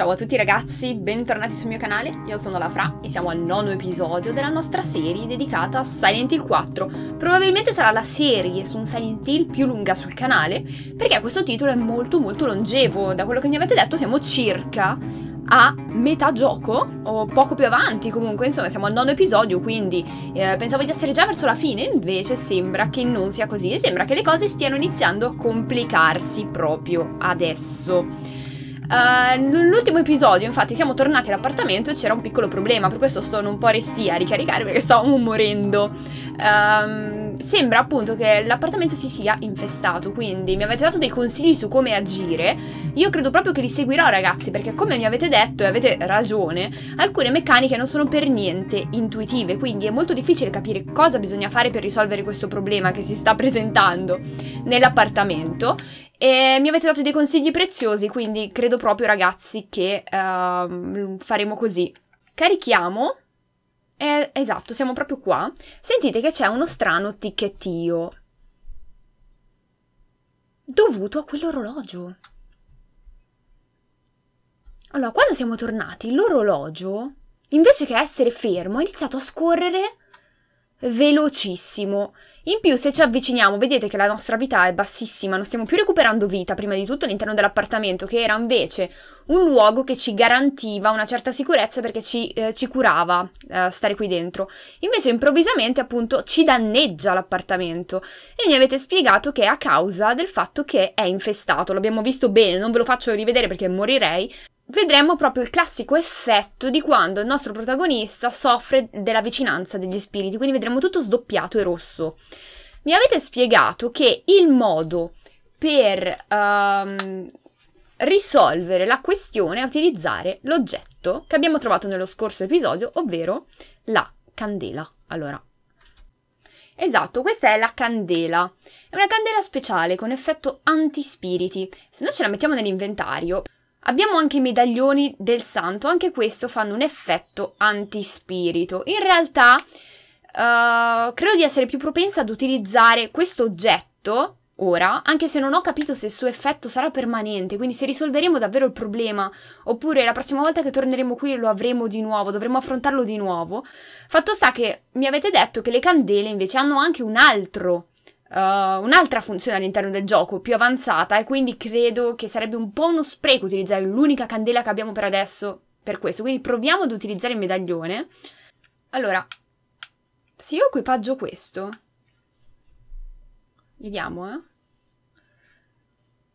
Ciao a tutti ragazzi, bentornati sul mio canale, io sono la Fra e siamo al nono episodio della nostra serie dedicata a Silent Hill 4. Probabilmente sarà la serie su un Silent Hill più lunga sul canale, perché questo titolo è molto molto longevo, da quello che mi avete detto siamo circa a metà gioco o poco più avanti comunque insomma siamo al nono episodio quindi eh, pensavo di essere già verso la fine invece sembra che non sia così e sembra che le cose stiano iniziando a complicarsi proprio adesso Uh, nell'ultimo episodio, infatti, siamo tornati all'appartamento e c'era un piccolo problema, per questo sono un po' restia a ricaricare perché stavo morendo. Um, sembra appunto che l'appartamento si sia infestato, quindi mi avete dato dei consigli su come agire. Io credo proprio che li seguirò, ragazzi, perché come mi avete detto e avete ragione, alcune meccaniche non sono per niente intuitive, quindi è molto difficile capire cosa bisogna fare per risolvere questo problema che si sta presentando nell'appartamento e mi avete dato dei consigli preziosi, quindi credo proprio ragazzi che uh, faremo così. Carichiamo. Eh, esatto, siamo proprio qua. Sentite che c'è uno strano ticchettio. Dovuto a quell'orologio. Allora, quando siamo tornati, l'orologio, invece che essere fermo, ha iniziato a scorrere velocissimo. In più, se ci avviciniamo, vedete che la nostra vita è bassissima, non stiamo più recuperando vita, prima di tutto all'interno dell'appartamento, che era invece un luogo che ci garantiva una certa sicurezza perché ci, eh, ci curava eh, stare qui dentro. Invece, improvvisamente, appunto, ci danneggia l'appartamento. E mi avete spiegato che è a causa del fatto che è infestato. L'abbiamo visto bene, non ve lo faccio rivedere perché morirei, vedremo proprio il classico effetto di quando il nostro protagonista soffre della vicinanza degli spiriti, quindi vedremo tutto sdoppiato e rosso. Mi avete spiegato che il modo per um, risolvere la questione è utilizzare l'oggetto che abbiamo trovato nello scorso episodio, ovvero la candela. Allora, Esatto, questa è la candela. È una candela speciale con effetto antispiriti. Se noi ce la mettiamo nell'inventario, Abbiamo anche i medaglioni del santo, anche questo fanno un effetto antispirito. In realtà uh, credo di essere più propensa ad utilizzare questo oggetto ora, anche se non ho capito se il suo effetto sarà permanente, quindi se risolveremo davvero il problema, oppure la prossima volta che torneremo qui lo avremo di nuovo, dovremo affrontarlo di nuovo. Fatto sta che mi avete detto che le candele invece hanno anche un altro effetto Uh, un'altra funzione all'interno del gioco più avanzata e quindi credo che sarebbe un po' uno spreco utilizzare l'unica candela che abbiamo per adesso per questo, quindi proviamo ad utilizzare il medaglione. Allora, se io equipaggio questo, vediamo eh.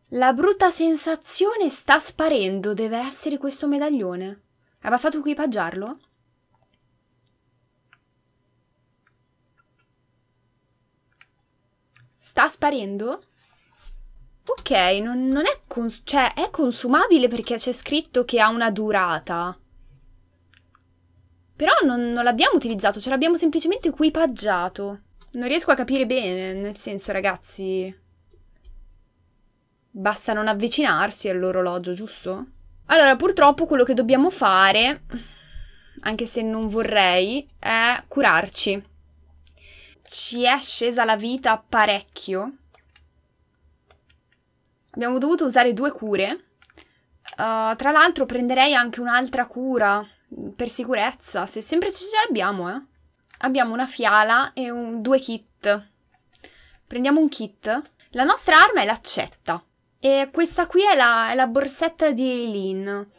La brutta sensazione sta sparendo, deve essere questo medaglione. È bastato equipaggiarlo? Sta sparendo? Ok, non, non è, cons cioè, è consumabile perché c'è scritto che ha una durata. Però non, non l'abbiamo utilizzato, ce l'abbiamo semplicemente equipaggiato. Non riesco a capire bene, nel senso, ragazzi... Basta non avvicinarsi all'orologio, giusto? Allora, purtroppo quello che dobbiamo fare, anche se non vorrei, è curarci ci è scesa la vita parecchio. Abbiamo dovuto usare due cure. Uh, tra l'altro prenderei anche un'altra cura per sicurezza, se sempre ce l'abbiamo, eh. Abbiamo una fiala e un, due kit. Prendiamo un kit. La nostra arma è l'accetta. E questa qui è la, è la borsetta di Eileen.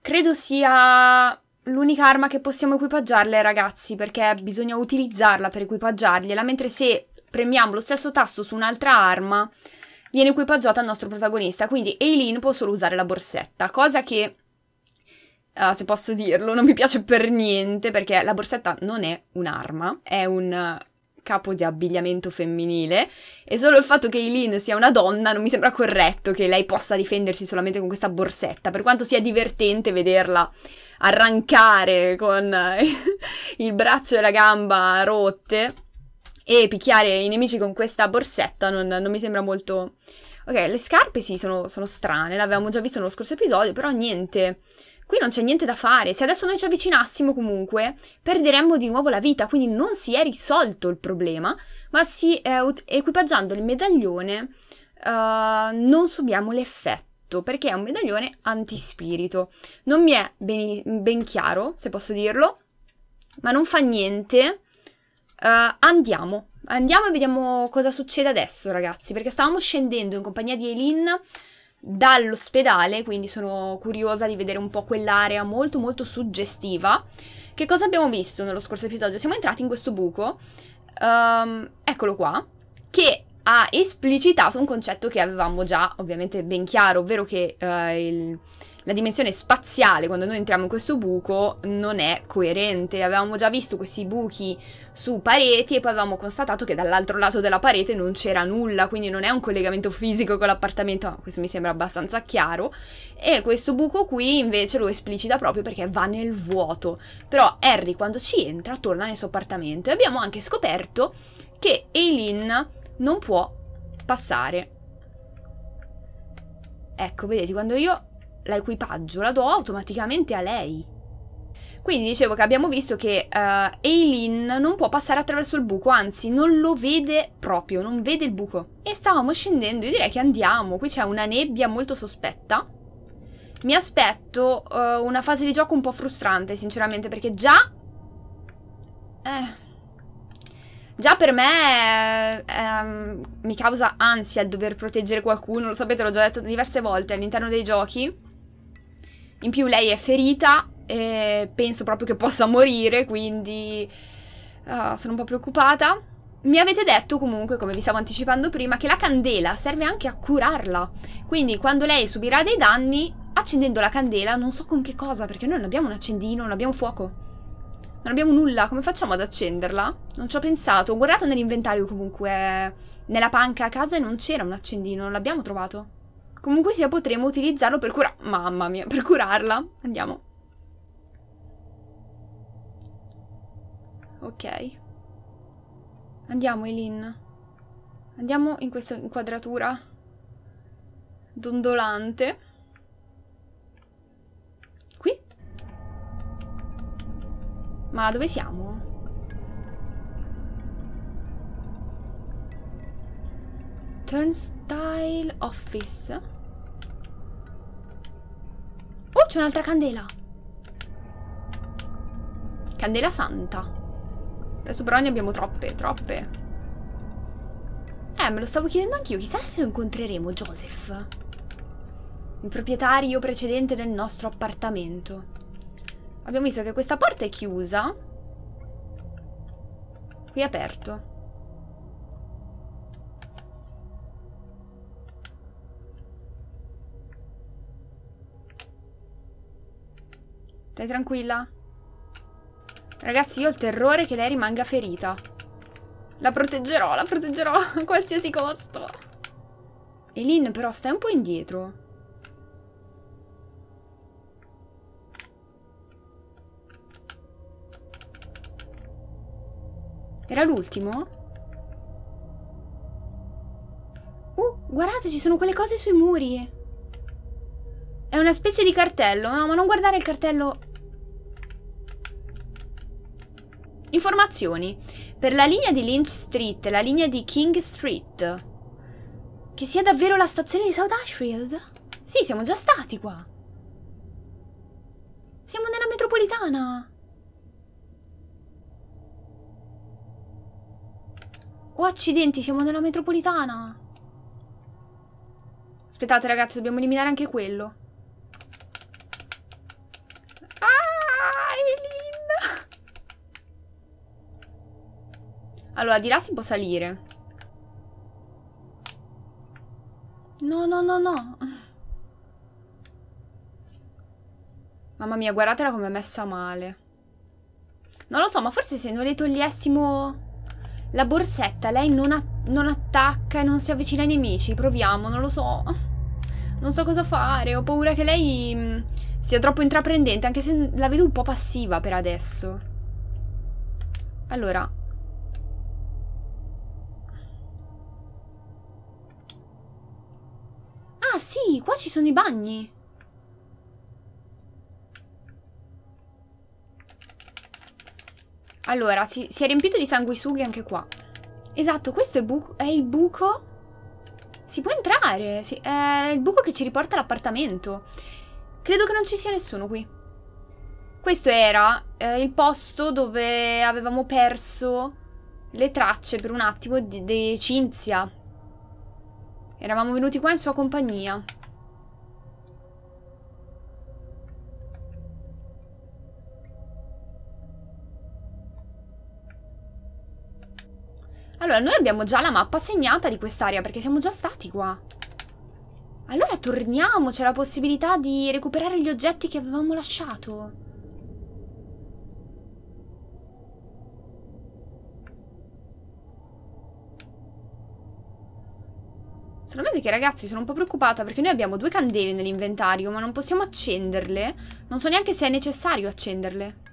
Credo sia l'unica arma che possiamo equipaggiarle, ragazzi, perché bisogna utilizzarla per equipaggiargliela, mentre se premiamo lo stesso tasto su un'altra arma, viene equipaggiata al nostro protagonista. Quindi Eileen può solo usare la borsetta, cosa che, uh, se posso dirlo, non mi piace per niente, perché la borsetta non è un'arma, è un eh, capo di abbigliamento femminile e solo il fatto che Eileen sia una donna non mi sembra corretto che lei possa difendersi solamente con questa borsetta, per quanto sia divertente vederla arrancare con il braccio e la gamba rotte e picchiare i nemici con questa borsetta non, non mi sembra molto... Ok, le scarpe sì, sono, sono strane, l'avevamo già visto nello scorso episodio, però niente... Qui non c'è niente da fare, se adesso noi ci avvicinassimo comunque perderemmo di nuovo la vita, quindi non si è risolto il problema, ma si, eh, equipaggiando il medaglione uh, non subiamo l'effetto fatto perché è un medaglione antispirito. Non mi è ben, ben chiaro, se posso dirlo, ma non fa niente. Uh, andiamo, andiamo e vediamo cosa succede adesso ragazzi, perché stavamo scendendo in compagnia di Eileen dall'ospedale, quindi sono curiosa di vedere un po' quell'area molto molto suggestiva. Che cosa abbiamo visto nello scorso episodio? Siamo entrati in questo buco, um, eccolo qua, che ha esplicitato un concetto che avevamo già ovviamente ben chiaro, ovvero che eh, il, la dimensione spaziale quando noi entriamo in questo buco non è coerente. Avevamo già visto questi buchi su pareti e poi avevamo constatato che dall'altro lato della parete non c'era nulla, quindi non è un collegamento fisico con l'appartamento, questo mi sembra abbastanza chiaro. E questo buco qui invece lo esplicita proprio perché va nel vuoto. Però Harry quando ci entra torna nel suo appartamento e abbiamo anche scoperto che Eileen non può passare. Ecco, vedete, quando io l'equipaggio la do automaticamente a lei. Quindi dicevo che abbiamo visto che uh, Eileen non può passare attraverso il buco, anzi non lo vede proprio, non vede il buco. E stavamo scendendo, io direi che andiamo, qui c'è una nebbia molto sospetta. Mi aspetto uh, una fase di gioco un po' frustrante, sinceramente, perché già... Eh... Già per me ehm, mi causa ansia il dover proteggere qualcuno, lo sapete, l'ho già detto diverse volte all'interno dei giochi. In più lei è ferita e penso proprio che possa morire, quindi uh, sono un po' preoccupata. Mi avete detto comunque, come vi stavo anticipando prima, che la candela serve anche a curarla. Quindi quando lei subirà dei danni, accendendo la candela, non so con che cosa, perché noi non abbiamo un accendino, non abbiamo fuoco. Non abbiamo nulla, come facciamo ad accenderla? Non ci ho pensato, ho guardato nell'inventario comunque, nella panca a casa e non c'era un accendino, non l'abbiamo trovato. Comunque sia potremo utilizzarlo per curare, mamma mia, per curarla. Andiamo. Ok. Andiamo Eileen Andiamo in questa inquadratura dondolante. Ma dove siamo? Turnstile Office. Oh, c'è un'altra candela. Candela santa. Adesso però ne abbiamo troppe, troppe. Eh, me lo stavo chiedendo anch'io. Chissà se lo incontreremo, Joseph. Il proprietario precedente del nostro appartamento. Abbiamo visto che questa porta è chiusa. Qui è aperto. Stai tranquilla? Ragazzi, io ho il terrore che lei rimanga ferita. La proteggerò, la proteggerò a qualsiasi costo. Elin però stai un po' indietro. Era l'ultimo? Uh, guardate, ci sono quelle cose sui muri. È una specie di cartello. No, ma non guardare il cartello. Informazioni. Per la linea di Lynch Street la linea di King Street. Che sia davvero la stazione di South Ashfield? Sì, siamo già stati qua. Siamo nella metropolitana. Oh, accidenti, siamo nella metropolitana. Aspettate, ragazzi, dobbiamo eliminare anche quello. Ah, Elin! Allora, di là si può salire. No, no, no, no. Mamma mia, guardatela come è messa male. Non lo so, ma forse se noi le togliessimo... La borsetta, lei non, non attacca e non si avvicina ai nemici. Proviamo, non lo so. Non so cosa fare, ho paura che lei mm, sia troppo intraprendente, anche se la vedo un po' passiva per adesso. Allora, Ah sì, qua ci sono i bagni. Allora, si, si è riempito di sanguisughi anche qua. Esatto, questo è, buco, è il buco... Si può entrare, si, è il buco che ci riporta all'appartamento. Credo che non ci sia nessuno qui. Questo era eh, il posto dove avevamo perso le tracce per un attimo di, di Cinzia. Eravamo venuti qua in sua compagnia. Allora, noi abbiamo già la mappa segnata di quest'area perché siamo già stati qua. Allora torniamo, c'è la possibilità di recuperare gli oggetti che avevamo lasciato. Solamente che ragazzi sono un po' preoccupata perché noi abbiamo due candele nell'inventario ma non possiamo accenderle. Non so neanche se è necessario accenderle.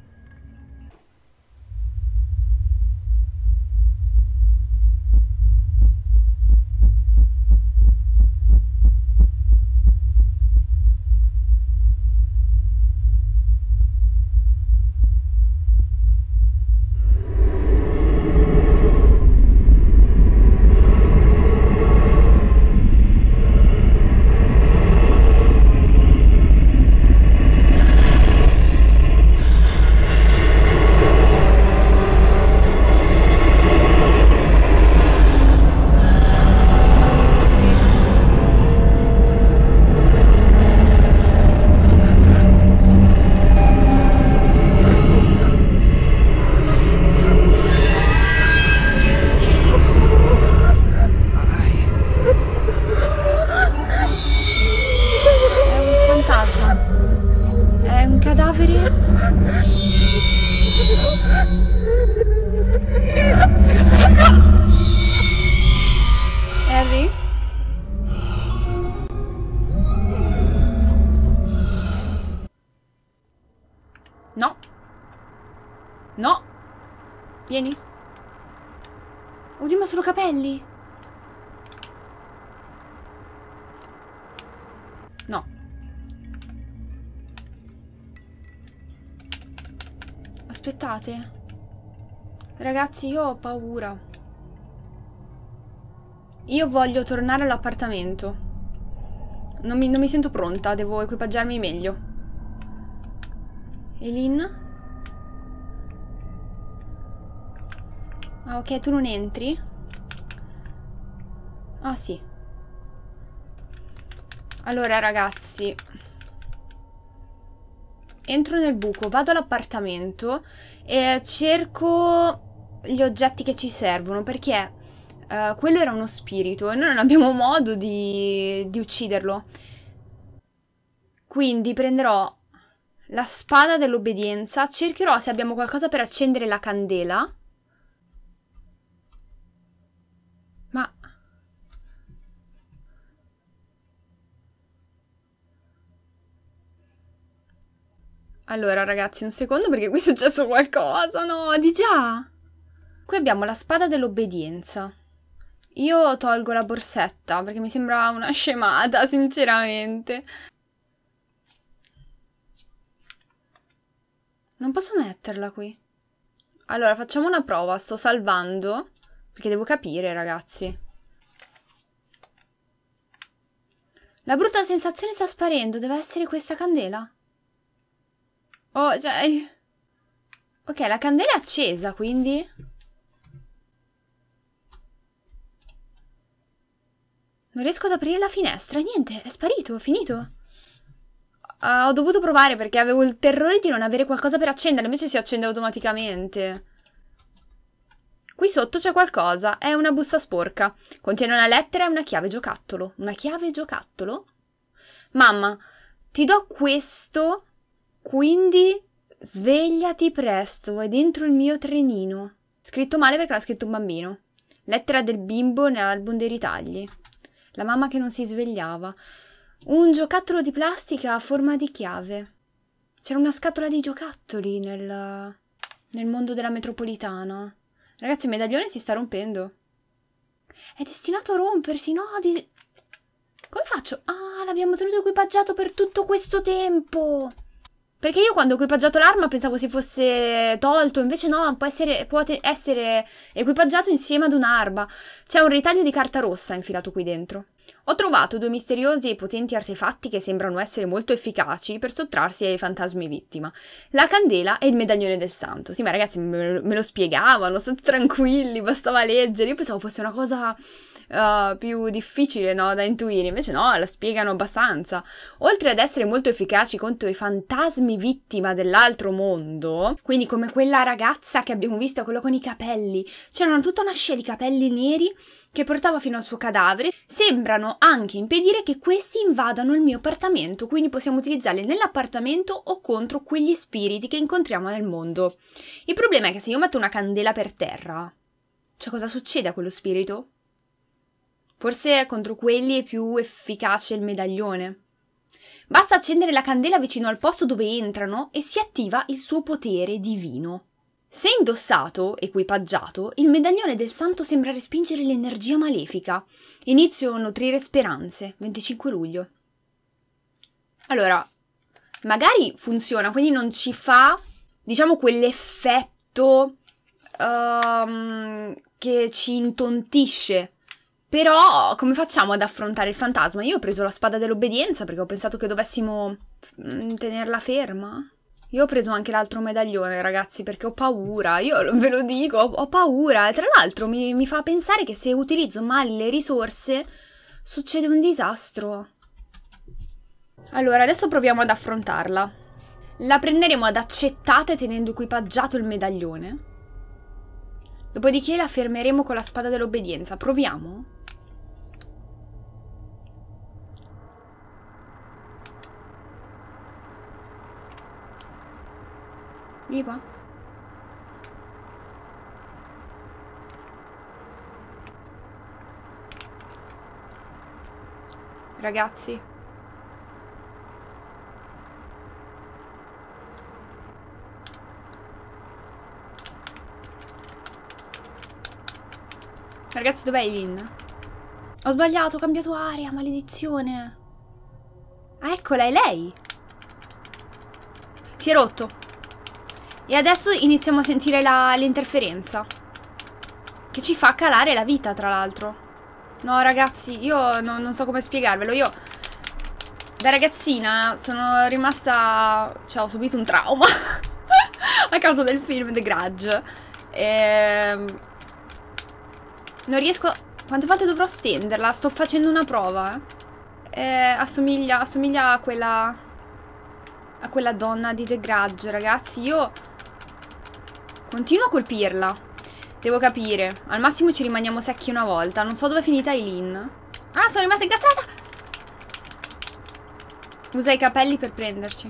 state? Ragazzi, io ho paura. Io voglio tornare all'appartamento. Non, non mi, sento pronta, devo equipaggiarmi meglio. Elin? Ah, ok, tu non entri? Ah, sì. Allora, ragazzi entro nel buco, vado all'appartamento e cerco gli oggetti che ci servono perché uh, quello era uno spirito e noi non abbiamo modo di, di ucciderlo. Quindi prenderò la spada dell'obbedienza, cercherò se abbiamo qualcosa per accendere la candela Allora, ragazzi, un secondo perché qui è successo qualcosa, no? Di già! Qui abbiamo la spada dell'obbedienza. Io tolgo la borsetta perché mi sembra una scemata, sinceramente. Non posso metterla qui. Allora, facciamo una prova. Sto salvando perché devo capire, ragazzi. La brutta sensazione sta sparendo. Deve essere questa candela. Oh, cioè... Ok, la candela è accesa, quindi... Non riesco ad aprire la finestra, niente, è sparito, è finito. Uh, ho dovuto provare perché avevo il terrore di non avere qualcosa per accendere, invece si accende automaticamente. Qui sotto c'è qualcosa, è una busta sporca. Contiene una lettera e una chiave giocattolo. Una chiave giocattolo? Mamma, ti do questo quindi svegliati presto, è dentro il mio trenino. Scritto male perché l'ha scritto un bambino. Lettera del bimbo nell'album dei ritagli. La mamma che non si svegliava. Un giocattolo di plastica a forma di chiave. C'era una scatola di giocattoli nel, nel mondo della metropolitana. Ragazzi, il medaglione si sta rompendo. È destinato a rompersi, no? Dis... Come faccio? Ah, l'abbiamo tenuto equipaggiato per tutto questo tempo! Perché io quando ho equipaggiato l'arma pensavo si fosse tolto, invece no, può essere, può essere equipaggiato insieme ad un'arma. C'è un ritaglio di carta rossa infilato qui dentro. Ho trovato due misteriosi e potenti artefatti che sembrano essere molto efficaci per sottrarsi ai fantasmi vittima. La candela e il medaglione del santo. Sì, ma ragazzi me lo spiegavano, state tranquilli, bastava leggere. Io pensavo fosse una cosa uh, più difficile no, da intuire, invece no, la spiegano abbastanza. Oltre ad essere molto efficaci contro i fantasmi vittima dell'altro mondo, quindi come quella ragazza che abbiamo visto, quello con i capelli, c'erano tutta una scia di capelli neri che portava fino al suo cadavere, sembrano anche impedire che questi invadano il mio appartamento, quindi possiamo utilizzarli nell'appartamento o contro quegli spiriti che incontriamo nel mondo. Il problema è che se io metto una candela per terra, cioè cosa succede a quello spirito? Forse contro quelli è più efficace il medaglione. Basta accendere la candela vicino al posto dove entrano e si attiva il suo potere divino. Se indossato, equipaggiato, il medaglione del santo sembra respingere l'energia malefica. Inizio a nutrire speranze, 25 luglio. Allora, magari funziona, quindi non ci fa, diciamo, quell'effetto um, che ci intontisce però come facciamo ad affrontare il fantasma? Io ho preso la spada dell'obbedienza perché ho pensato che dovessimo mm, tenerla ferma. Io ho preso anche l'altro medaglione, ragazzi, perché ho paura. Io ve lo dico, ho, ho paura. Tra l'altro mi, mi fa pensare che se utilizzo male le risorse succede un disastro. Allora, adesso proviamo ad affrontarla. La prenderemo ad accettate tenendo equipaggiato il medaglione. Dopodiché la fermeremo con la spada dell'obbedienza. Proviamo? Vieni qua. Ragazzi. Ragazzi, dov'è Lin? Ho sbagliato, ho cambiato area, maledizione. Ah, eccola, è lei. Si è rotto. E adesso iniziamo a sentire l'interferenza. Che ci fa calare la vita, tra l'altro. No, ragazzi, io non, non so come spiegarvelo. Io da ragazzina sono rimasta... Cioè, ho subito un trauma a causa del film The Grudge. Ehm... Non riesco... Quante volte dovrò stenderla? Sto facendo una prova. Eh, eh assomiglia, assomiglia a quella... A quella donna di The Grudge, ragazzi. Io... Continua a colpirla. Devo capire. Al massimo ci rimaniamo secchi una volta. Non so dove è finita Eileen. Ah, sono rimasta incastrata! Usa i capelli per prenderci.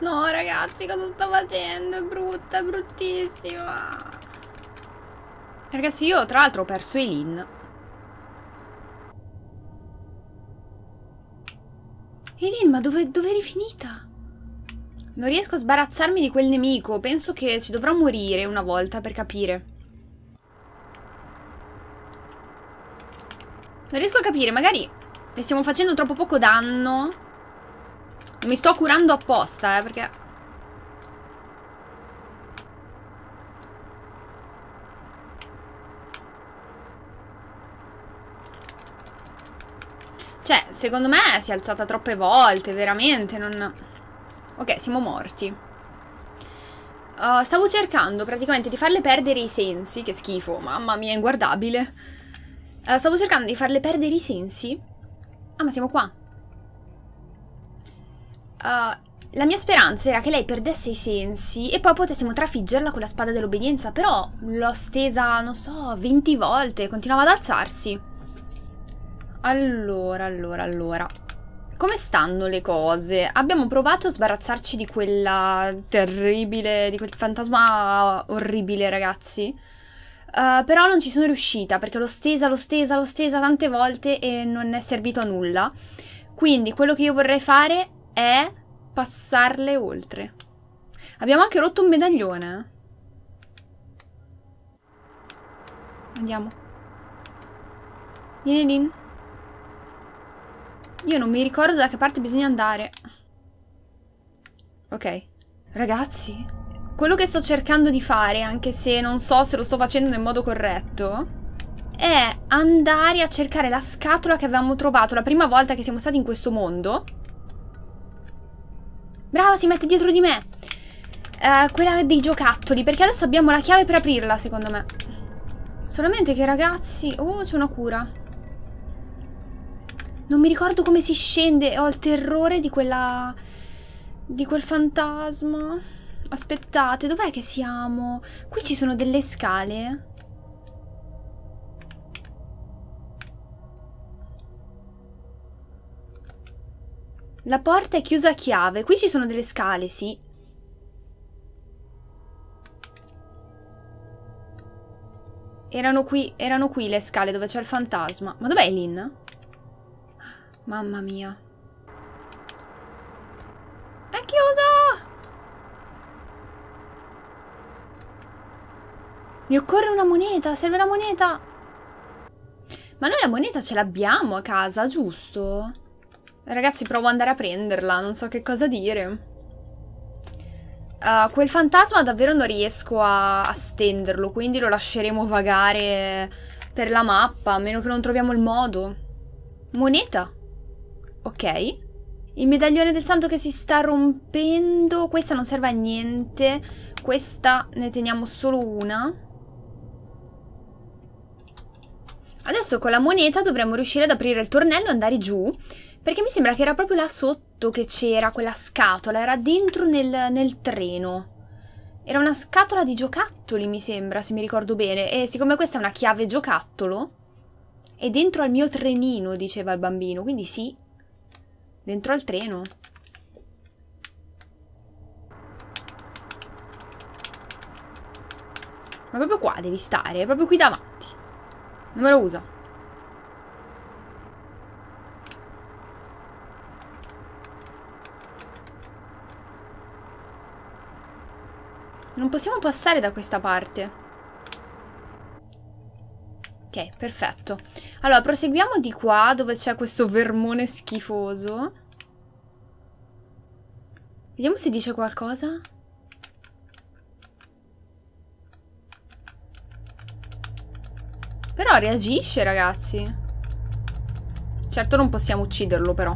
No, ragazzi, cosa sto facendo? È brutta, è bruttissima. Ragazzi, io tra l'altro ho perso Eileen. Eileen, ma dove, dove eri finita? Non riesco a sbarazzarmi di quel nemico. Penso che ci dovrò morire una volta per capire. Non riesco a capire. Magari le stiamo facendo troppo poco danno. Non mi sto curando apposta, eh, perché... Cioè, secondo me si è alzata troppe volte, veramente, non... Ok, siamo morti. Uh, stavo cercando praticamente di farle perdere i sensi, che schifo, mamma mia, è inguardabile. Uh, stavo cercando di farle perdere i sensi. Ah, ma siamo qua. Uh, la mia speranza era che lei perdesse i sensi e poi potessimo trafiggerla con la spada dell'obbedienza, però l'ho stesa, non so, 20 volte, continuava ad alzarsi. Allora, allora, allora. Come stanno le cose? Abbiamo provato a sbarazzarci di quella terribile, di quel fantasma orribile, ragazzi. Uh, però non ci sono riuscita perché l'ho stesa, l'ho stesa, l'ho stesa tante volte e non è servito a nulla. Quindi quello che io vorrei fare è passarle oltre. Abbiamo anche rotto un medaglione. Eh. Andiamo. Vieni lì. Io non mi ricordo da che parte bisogna andare. Ok. Ragazzi, quello che sto cercando di fare, anche se non so se lo sto facendo nel modo corretto, è andare a cercare la scatola che avevamo trovato la prima volta che siamo stati in questo mondo. Brava, si mette dietro di me. Uh, quella dei giocattoli, perché adesso abbiamo la chiave per aprirla, secondo me. Solamente che ragazzi... Oh, c'è una cura. Non mi ricordo come si scende. Ho il terrore di quella... Di quel fantasma. Aspettate, dov'è che siamo? Qui ci sono delle scale. La porta è chiusa a chiave. Qui ci sono delle scale, sì. Erano qui, erano qui le scale dove c'è il fantasma. Ma dov'è Lynn? Mamma mia. È chiuso! Mi occorre una moneta, serve la moneta! Ma noi la moneta ce l'abbiamo a casa, giusto? Ragazzi, provo ad andare a prenderla, non so che cosa dire. Uh, quel fantasma davvero non riesco a, a stenderlo, quindi lo lasceremo vagare per la mappa, a meno che non troviamo il modo. Moneta! ok. Il medaglione del santo che si sta rompendo, questa non serve a niente, questa ne teniamo solo una. Adesso con la moneta dovremmo riuscire ad aprire il tornello e andare giù, perché mi sembra che era proprio là sotto che c'era quella scatola, era dentro nel, nel treno. Era una scatola di giocattoli, mi sembra, se mi ricordo bene. E siccome questa è una chiave giocattolo, è dentro al mio trenino, diceva il bambino, quindi sì, Dentro al treno. Ma proprio qua devi stare, proprio qui davanti. Non me lo uso. Non possiamo passare da questa parte. Ok, perfetto. Allora, proseguiamo di qua dove c'è questo vermone schifoso. Vediamo se dice qualcosa. Però reagisce, ragazzi. Certo non possiamo ucciderlo, però.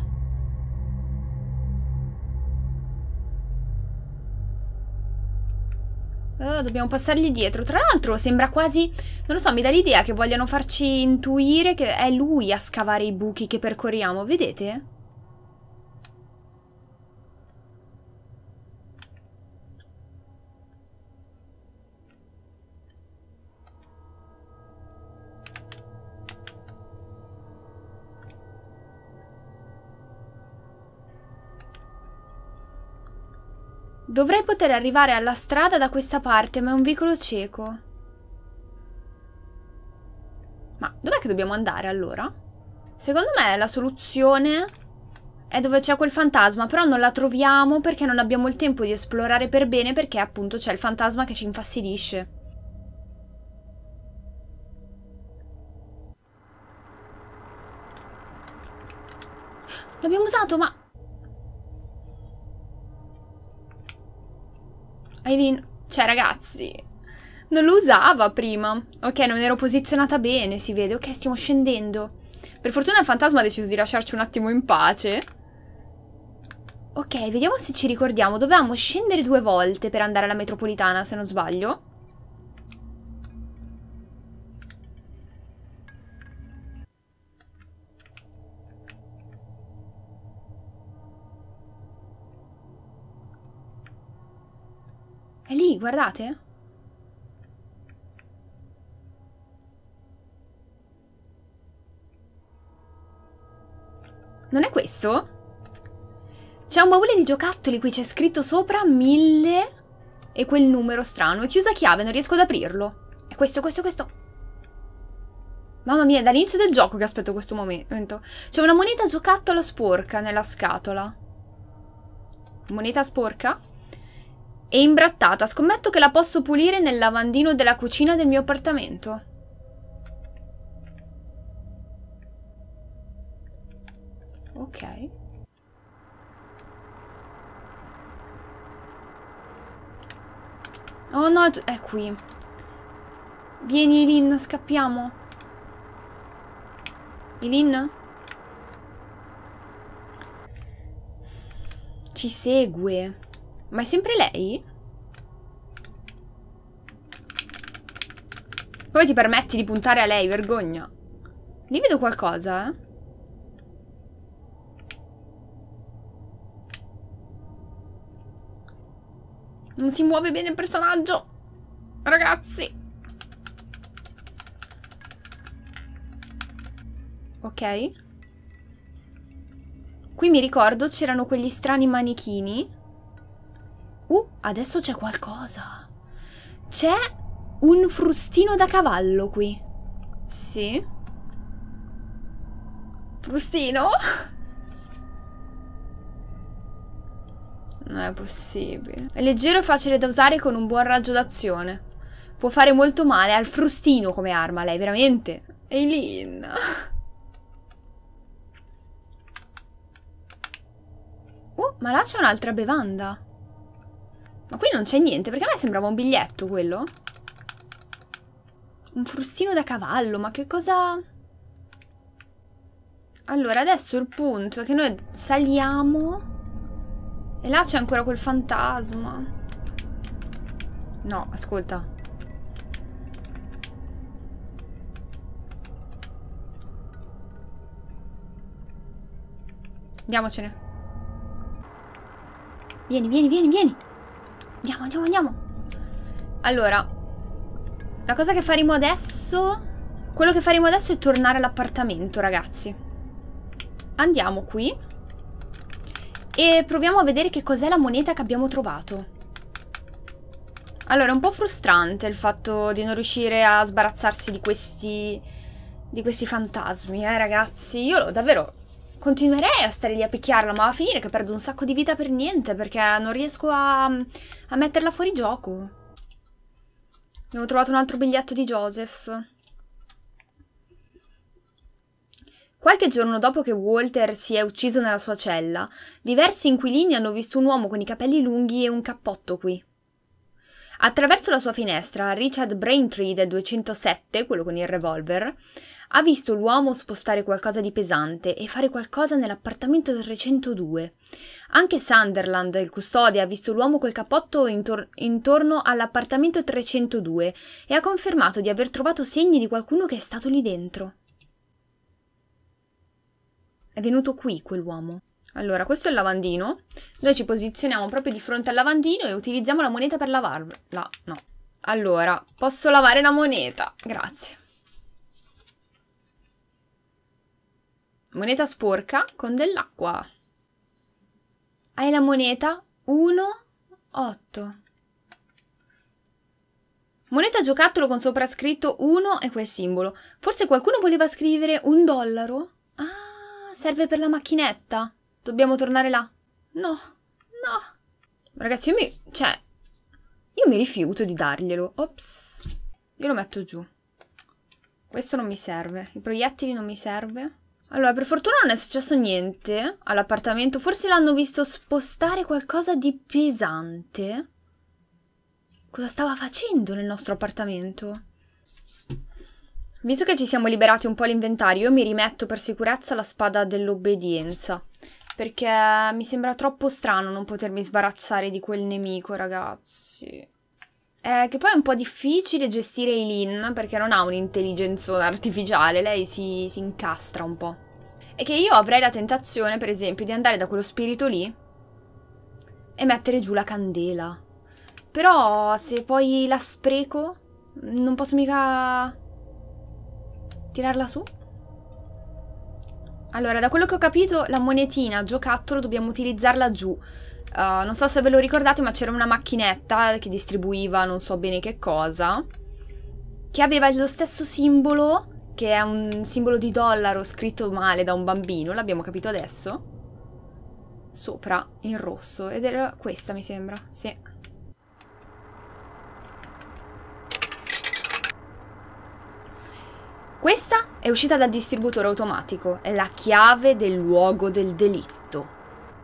Oh, dobbiamo passargli dietro. Tra l'altro sembra quasi... Non lo so, mi dà l'idea che vogliano farci intuire che è lui a scavare i buchi che percorriamo, vedete? Dovrei poter arrivare alla strada da questa parte, ma è un vicolo cieco. Ma dov'è che dobbiamo andare allora? Secondo me la soluzione è dove c'è quel fantasma, però non la troviamo perché non abbiamo il tempo di esplorare per bene perché appunto c'è il fantasma che ci infastidisce. L'abbiamo usato, ma... Aileen, cioè ragazzi, non lo usava prima. Ok, non ero posizionata bene, si vede. Ok, stiamo scendendo. Per fortuna il fantasma ha deciso di lasciarci un attimo in pace. Ok, vediamo se ci ricordiamo. Dovevamo scendere due volte per andare alla metropolitana, se non sbaglio. È lì, guardate. Non è questo? C'è un baule di giocattoli qui, c'è scritto sopra 1000 e quel numero strano. È chiusa a chiave, non riesco ad aprirlo. È questo, questo, questo. Mamma mia, è dall'inizio del gioco che aspetto questo momento. C'è una moneta giocattola sporca nella scatola. Moneta sporca? È imbrattata, scommetto che la posso pulire nel lavandino della cucina del mio appartamento. Ok. Oh no, è qui. Vieni Elin, scappiamo. Elin? Ci segue. Ma è sempre lei? Come ti permetti di puntare a lei? Vergogna. Lì vedo qualcosa, eh. Non si muove bene il personaggio. Ragazzi. Ok. Qui mi ricordo c'erano quegli strani manichini Uh, adesso c'è qualcosa. C'è un frustino da cavallo qui. Sì. Frustino? Non è possibile. È leggero e facile da usare con un buon raggio d'azione. Può fare molto male al frustino come arma, lei, veramente. Eileen. Uh, ma là c'è un'altra bevanda. Ma qui non c'è niente, perché a me sembrava un biglietto quello. Un frustino da cavallo, ma che cosa... Allora, adesso il punto è che noi saliamo... E là c'è ancora quel fantasma. No, ascolta. Andiamocene. Vieni, vieni, vieni, vieni. Andiamo, andiamo, andiamo. Allora, la cosa che faremo adesso... Quello che faremo adesso è tornare all'appartamento, ragazzi. Andiamo qui. E proviamo a vedere che cos'è la moneta che abbiamo trovato. Allora, è un po' frustrante il fatto di non riuscire a sbarazzarsi di questi... Di questi fantasmi, eh, ragazzi. Io davvero continuerei a stare lì a picchiarla, ma va a finire che perdo un sacco di vita per niente, perché non riesco a, a metterla fuori gioco. Abbiamo trovato un altro biglietto di Joseph. Qualche giorno dopo che Walter si è ucciso nella sua cella, diversi inquilini hanno visto un uomo con i capelli lunghi e un cappotto qui. Attraverso la sua finestra, Richard Braintree del 207, quello con il revolver, ha visto l'uomo spostare qualcosa di pesante e fare qualcosa nell'appartamento 302. Anche Sunderland, il custode, ha visto l'uomo col cappotto intor- intorno all'appartamento 302 e ha confermato di aver trovato segni di qualcuno che è stato lì dentro. È venuto qui quell'uomo. Allora, questo è il lavandino. Noi ci posizioniamo proprio di fronte al lavandino e utilizziamo la moneta per lavarla. No. Allora, posso lavare la moneta. Grazie. Moneta sporca con dell'acqua. Hai la moneta 1, 8. Moneta giocattolo con sopra scritto 1 e quel simbolo. Forse qualcuno voleva scrivere un dollaro? Ah, serve per la macchinetta. Dobbiamo tornare là. No, no. Ragazzi, io mi... cioè... Io mi rifiuto di darglielo. Ops. Io lo metto giù. Questo non mi serve. I proiettili non mi serve. Allora, per fortuna non è successo niente all'appartamento. Forse l'hanno visto spostare qualcosa di pesante. Cosa stava facendo nel nostro appartamento? Visto che ci siamo liberati un po' l'inventario, io mi rimetto per sicurezza la spada dell'obbedienza. Perché mi sembra troppo strano non potermi sbarazzare di quel nemico, ragazzi. Eh, che poi è un po' difficile gestire Eileen perché non ha un'intelligenza artificiale, lei si, si incastra un po'. E che io avrei la tentazione, per esempio, di andare da quello spirito lì e mettere giù la candela. Però se poi la spreco, non posso mica tirarla su. Allora, da quello che ho capito, la monetina giocattolo dobbiamo utilizzarla giù. Uh, non so se ve lo ricordate, ma c'era una macchinetta che distribuiva non so bene che cosa, che aveva lo stesso simbolo, che è un simbolo di dollaro scritto male da un bambino, l'abbiamo capito adesso, sopra in rosso, ed era questa mi sembra, sì. Questa è uscita dal distributore automatico, è la chiave del luogo del delitto.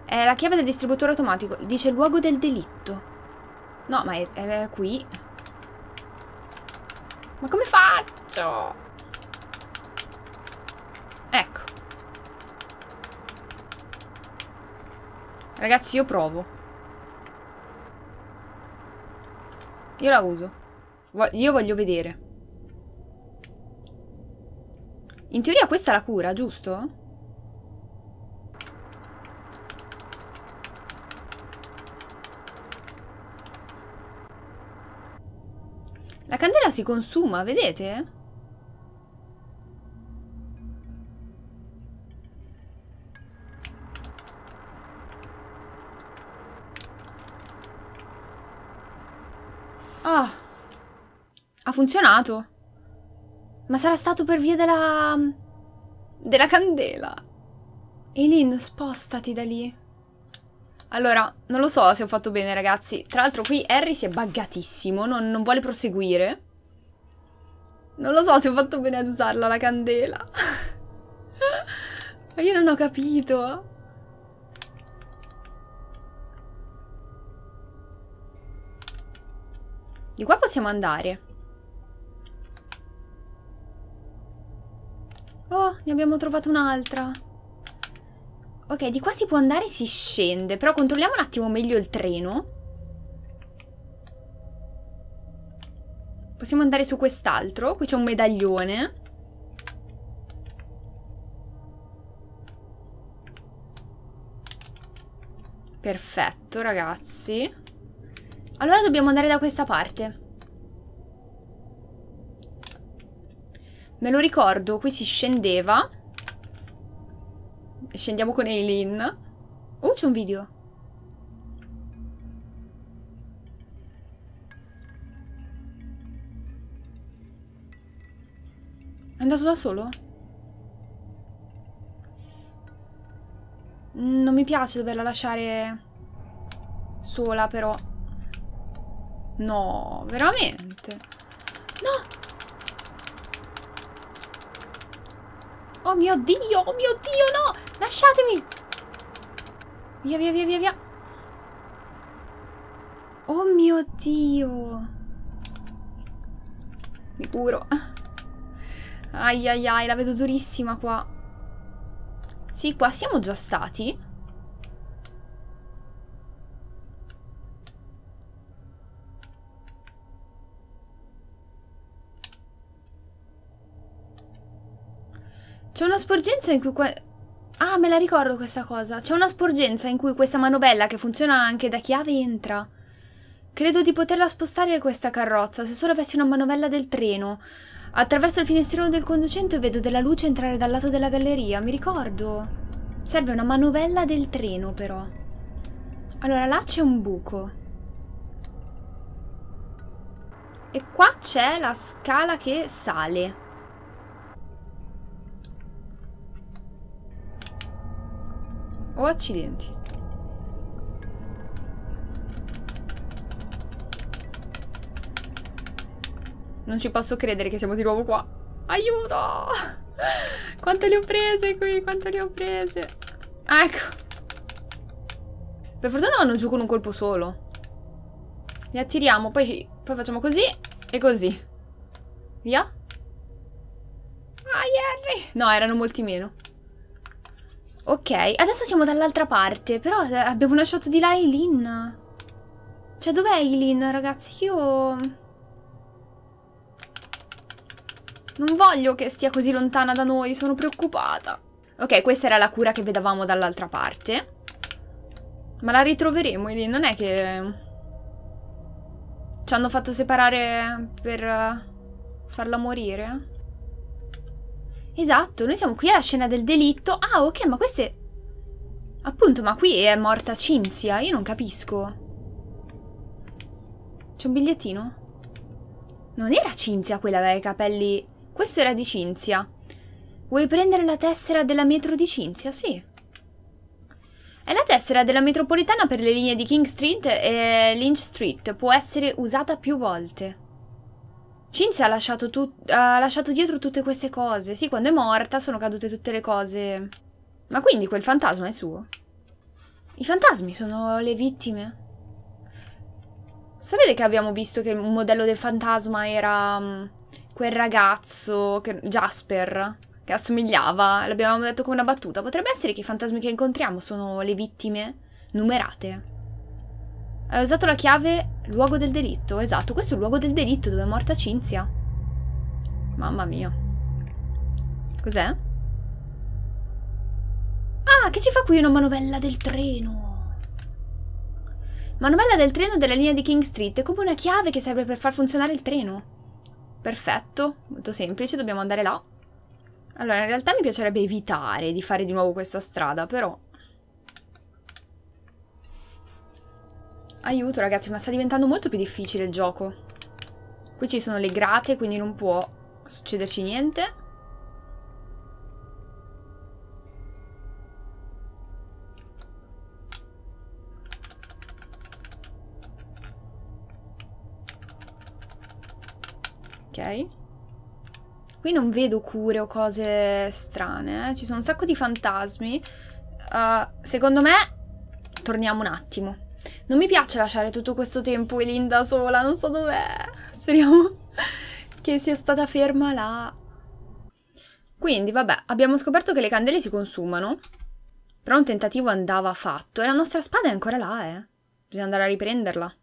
È la chiave del distributore automatico. Dice luogo del delitto. No, ma è, è qui. Ma come faccio? Ecco. Ragazzi, io provo. Io la uso. Io voglio vedere. In teoria questa è la cura, giusto? La candela si consuma, vedete? Ah! Ha funzionato! Ma sarà stato per via della... della candela! Eileen, spostati da lì. Allora, non lo so se ho fatto bene, ragazzi. Tra l'altro qui Harry si è buggatissimo, non, non vuole proseguire. Non lo so se ho fatto bene ad usarla, la candela. Ma io non ho capito. Di qua possiamo andare. Oh, ne abbiamo trovato un'altra. Ok, di qua si può andare, si scende. Però controlliamo un attimo meglio il treno. Possiamo andare su quest'altro. Qui c'è un medaglione. Perfetto, ragazzi. Allora dobbiamo andare da questa parte. Me lo ricordo, qui si scendeva. Scendiamo con Eileen. Oh, c'è un video. È andato da solo? Non mi piace doverla lasciare sola, però. No, veramente. No! Oh mio Dio, oh mio Dio, no! Lasciatemi! Via, via, via, via, via! Oh mio Dio! Mi curo. Ai ai ai, la vedo durissima qua. Sì, qua siamo già stati. C'è una sporgenza in cui... Ah, me la ricordo questa cosa. C'è una sporgenza in cui questa manovella, che funziona anche da chiave, entra. Credo di poterla spostare questa carrozza, se solo avessi una manovella del treno. Attraverso il finestrino del conducente vedo della luce entrare dal lato della galleria, mi ricordo. Serve una manovella del treno, però. Allora, là c'è un buco. E qua c'è la scala che sale. Oh, accidenti. Non ci posso credere che siamo di nuovo qua. Aiuto! Quante le ho prese qui, quante le ho prese. ecco. Per fortuna vanno giù con un colpo solo. Li attiriamo, poi, poi facciamo così e così. Via. Ah, Harry! No, erano molti meno. Ok, adesso siamo dall'altra parte, però eh, abbiamo lasciato di là Eileen. Cioè, dov'è Eileen, ragazzi? Io... Non voglio che stia così lontana da noi, sono preoccupata. Ok, questa era la cura che vedevamo dall'altra parte. Ma la ritroveremo, Eileen, non è che... Ci hanno fatto separare per eh, farla morire? Esatto, noi siamo qui alla scena del delitto. Ah, ok, ma queste... Appunto, ma qui è morta Cinzia. Io non capisco. C'è un bigliettino? Non era Cinzia quella aveva i capelli... Questo era di Cinzia. Vuoi prendere la tessera della metro di Cinzia? Sì. È la tessera della metropolitana per le linee di King Street e Lynch Street. Può essere usata più volte. Cinzia ha lasciato, ha lasciato dietro tutte queste cose. Sì, quando è morta sono cadute tutte le cose. Ma quindi quel fantasma è suo? I fantasmi sono le vittime. Sapete che abbiamo visto che il modello del fantasma era mm, quel ragazzo, che, Jasper, che assomigliava, l'abbiamo detto come una battuta. Potrebbe essere che i fantasmi che incontriamo sono le vittime numerate. Hai eh, usato la chiave luogo del delitto, esatto, questo è il luogo del delitto dove è morta Cinzia. Mamma mia. Cos'è? Ah, che ci fa qui una manovella del treno? Manovella del treno della linea di King Street, è come una chiave che serve per far funzionare il treno. Perfetto, molto semplice, dobbiamo andare là. Allora, in realtà mi piacerebbe evitare di fare di nuovo questa strada, però Aiuto ragazzi, ma sta diventando molto più difficile il gioco. Qui ci sono le grate, quindi non può succederci niente. Ok. Qui non vedo cure o cose strane, eh. ci sono un sacco di fantasmi. Uh, secondo me, torniamo un attimo. Non mi piace lasciare tutto questo tempo Elinda sola, non so dov'è. Speriamo che sia stata ferma là. Quindi, vabbè, abbiamo scoperto che le candele si consumano. Però un tentativo andava fatto. E la nostra spada è ancora là, eh. Bisogna andare a riprenderla.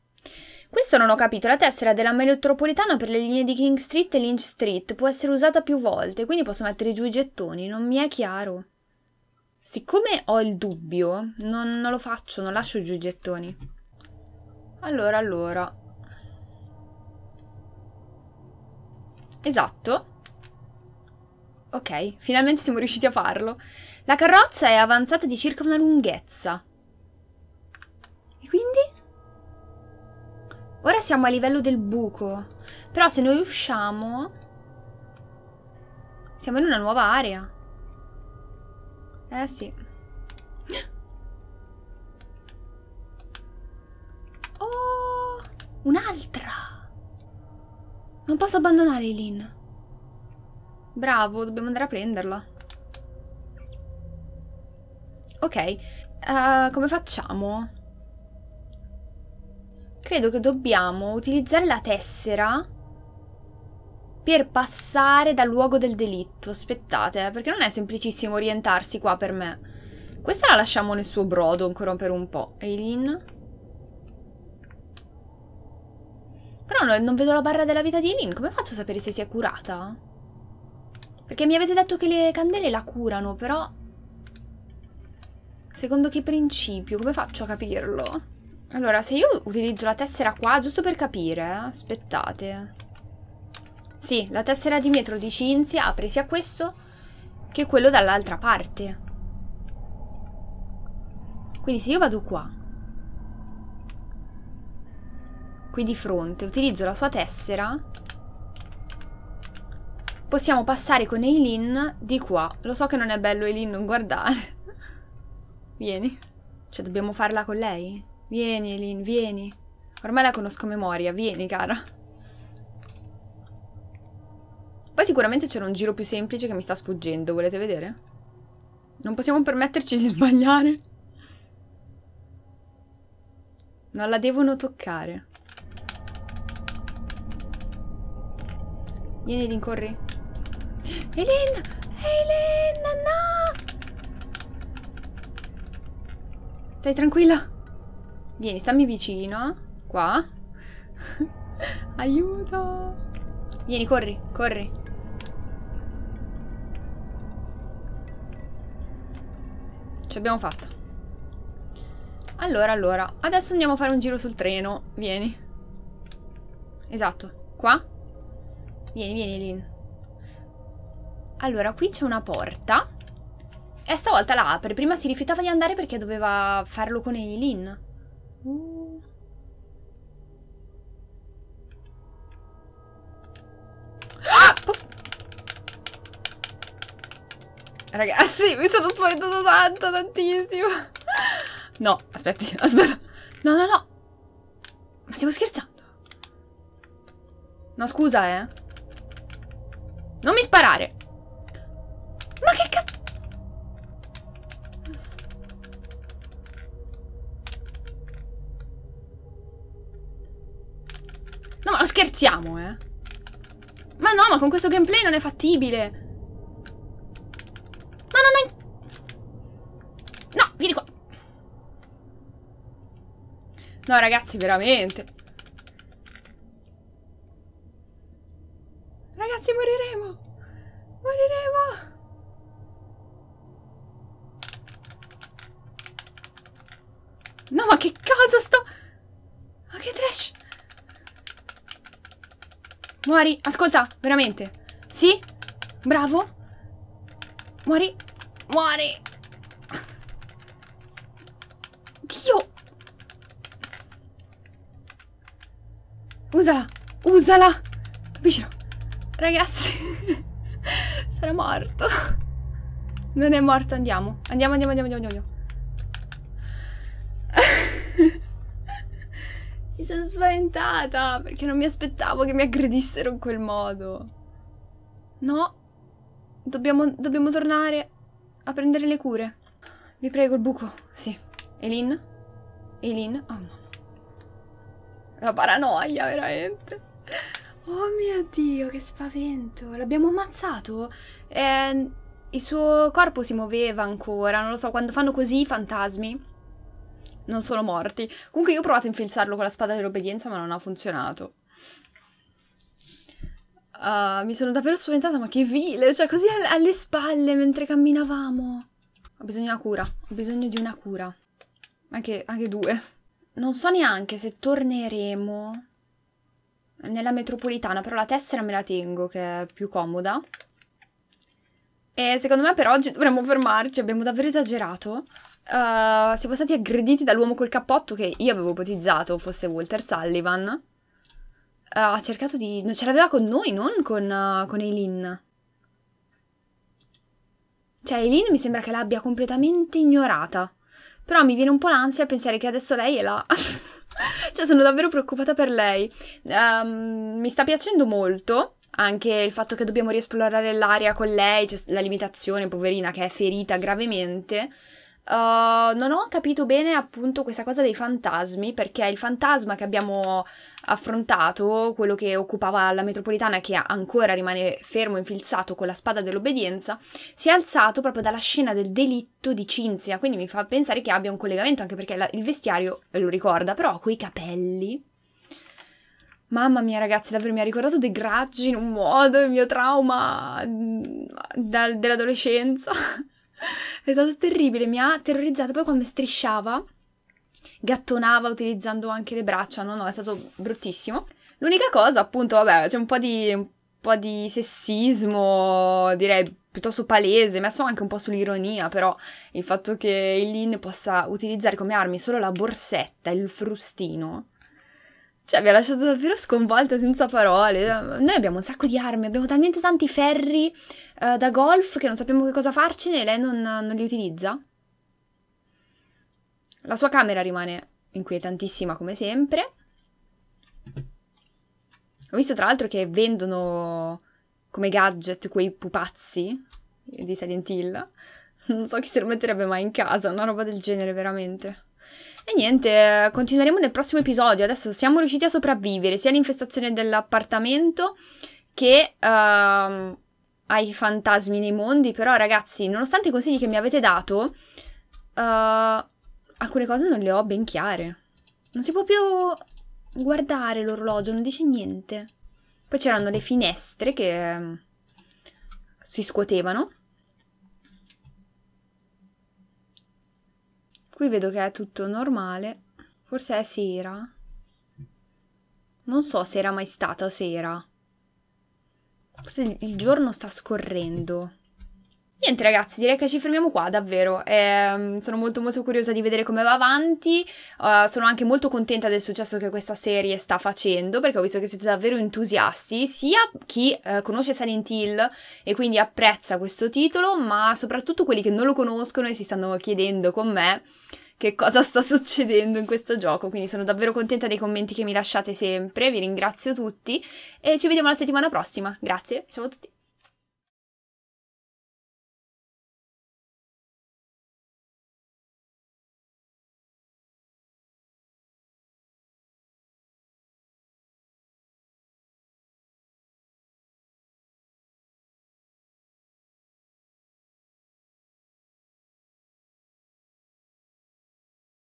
Questo non ho capito, la tessera della metropolitana per le linee di King Street e Lynch Street può essere usata più volte, quindi posso mettere giù i gettoni, non mi è chiaro. Siccome ho il dubbio, non, non lo faccio, non lascio giù i gettoni. Allora, allora. Esatto. Ok, finalmente siamo riusciti a farlo. La carrozza è avanzata di circa una lunghezza. E quindi? Ora siamo a livello del buco. Però se noi usciamo... Siamo in una nuova area. Eh sì. Un'altra! Non posso abbandonare Eileen. Bravo, dobbiamo andare a prenderla. Ok, uh, come facciamo? Credo che dobbiamo utilizzare la tessera per passare dal luogo del delitto. Aspettate, eh, perché non è semplicissimo orientarsi qua per me. Questa la lasciamo nel suo brodo ancora per un po'. Eileen? Però no, non vedo la barra della vita di Elin. Come faccio a sapere se si è curata? Perché mi avete detto che le candele la curano, però... Secondo che principio? Come faccio a capirlo? Allora, se io utilizzo la tessera qua, giusto per capire, eh, aspettate. Sì, la tessera di metro di Cinzia apre sia questo che quello dall'altra parte. Quindi se io vado qua qui di fronte, utilizzo la sua tessera, possiamo passare con Eileen di qua. Lo so che non è bello Eileen non guardare. vieni. Cioè, dobbiamo farla con lei? Vieni Eileen, vieni. Ormai la conosco a memoria, vieni cara. Poi sicuramente c'era un giro più semplice che mi sta sfuggendo, volete vedere? Non possiamo permetterci di sbagliare. Non la devono toccare. Vieni, rincorri. Elena! Elena, no! Stai tranquilla. Vieni, stammi vicino. Qua. Aiuto! Vieni, corri, corri. Ci abbiamo fatto. Allora, allora. Adesso andiamo a fare un giro sul treno. Vieni. Esatto. Qua. Vieni, vieni, Lin. Allora, qui c'è una porta. E stavolta la apre. Prima si rifiutava di andare perché doveva farlo con Eileen. Uh. Ah! Ragazzi, mi sono spaventato tanto, tantissimo. No, aspetti, aspetta. No, no, no. Ma stiamo scherzando? No, scusa, eh sparare. Ma che cazzo... No, ma scherziamo, eh. Ma no, ma con questo gameplay non è fattibile. Ma non è... No, vieni qua. No, ragazzi, veramente. Muori, ascolta, veramente. Sì? Bravo. Muori. Muori. Dio. Usala. Usala. Vicino. Ragazzi. Sarà morto. Non è morto, andiamo. Andiamo, andiamo, andiamo, andiamo, andiamo. Mi sono spaventata perché non mi aspettavo che mi aggredissero in quel modo. No, dobbiamo, dobbiamo tornare a prendere le cure. Vi prego il buco, sì. Elin? Elin? Oh no. La paranoia, veramente. Oh mio Dio, che spavento. L'abbiamo ammazzato? Eh, il suo corpo si muoveva ancora, non lo so, quando fanno così i fantasmi non sono morti. Comunque io ho provato a infilzarlo con la spada dell'obbedienza, ma non ha funzionato. Uh, mi sono davvero spaventata, ma che vile! Cioè, così alle spalle mentre camminavamo. Ho bisogno di una cura. Ho bisogno di una cura. Anche, anche due. Non so neanche se torneremo nella metropolitana, però la tessera me la tengo, che è più comoda. E secondo me per oggi dovremmo fermarci, abbiamo davvero esagerato. Uh, siamo stati aggrediti dall'uomo col cappotto che io avevo ipotizzato fosse Walter Sullivan. Uh, ha cercato di... Non ce l'aveva con noi, non con, uh, con Eileen. Cioè, Eileen mi sembra che l'abbia completamente ignorata. Però mi viene un po' l'ansia a pensare che adesso lei è là. cioè, sono davvero preoccupata per lei. Um, mi sta piacendo molto anche il fatto che dobbiamo riesplorare l'area con lei, cioè la limitazione poverina che è ferita gravemente. Uh, non ho capito bene appunto questa cosa dei fantasmi, perché il fantasma che abbiamo affrontato, quello che occupava la metropolitana che ancora rimane fermo infilzato con la spada dell'obbedienza, si è alzato proprio dalla scena del delitto di Cinzia, quindi mi fa pensare che abbia un collegamento, anche perché la, il vestiario lo ricorda, però quei capelli... Mamma mia ragazzi, davvero mi ha ricordato dei Grudge in un modo, il mio trauma mm, dell'adolescenza. è stato terribile, mi ha terrorizzato. Poi quando strisciava, gattonava utilizzando anche le braccia, no, no, è stato bruttissimo. L'unica cosa, appunto, vabbè, c'è un po' di, un po di sessismo, direi piuttosto palese, messo anche un po' sull'ironia, però il fatto che il Lin possa utilizzare come armi solo la borsetta e il frustino cioè, mi ha lasciato davvero sconvolta, senza parole. Noi abbiamo un sacco di armi, abbiamo talmente tanti ferri uh, da golf che non sappiamo che cosa farcene e lei non, non li utilizza. La sua camera rimane inquietantissima come sempre. Ho visto tra l'altro che vendono come gadget quei pupazzi di Silent Hill. Non so chi se lo metterebbe mai in casa, una roba del genere veramente. E niente, continueremo nel prossimo episodio. Adesso siamo riusciti a sopravvivere sia all'infestazione dell'appartamento che uh, ai fantasmi nei mondi. Però, ragazzi, nonostante i consigli che mi avete dato, uh, alcune cose non le ho ben chiare. Non si può più guardare l'orologio, non dice niente. Poi c'erano le finestre che ehm, si scuotevano. Qui vedo che è tutto normale. Forse è sera. Non so se era mai stata sera. Forse il giorno sta scorrendo. Niente ragazzi, direi che ci fermiamo qua davvero, eh, sono molto molto curiosa di vedere come va avanti, uh, sono anche molto contenta del successo che questa serie sta facendo perché ho visto che siete davvero entusiasti, sia chi uh, conosce Silent Hill e quindi apprezza questo titolo, ma soprattutto quelli che non lo conoscono e si stanno chiedendo con me che cosa sta succedendo in questo gioco, quindi sono davvero contenta dei commenti che mi lasciate sempre, vi ringrazio tutti e ci vediamo la settimana prossima, grazie, ciao a tutti!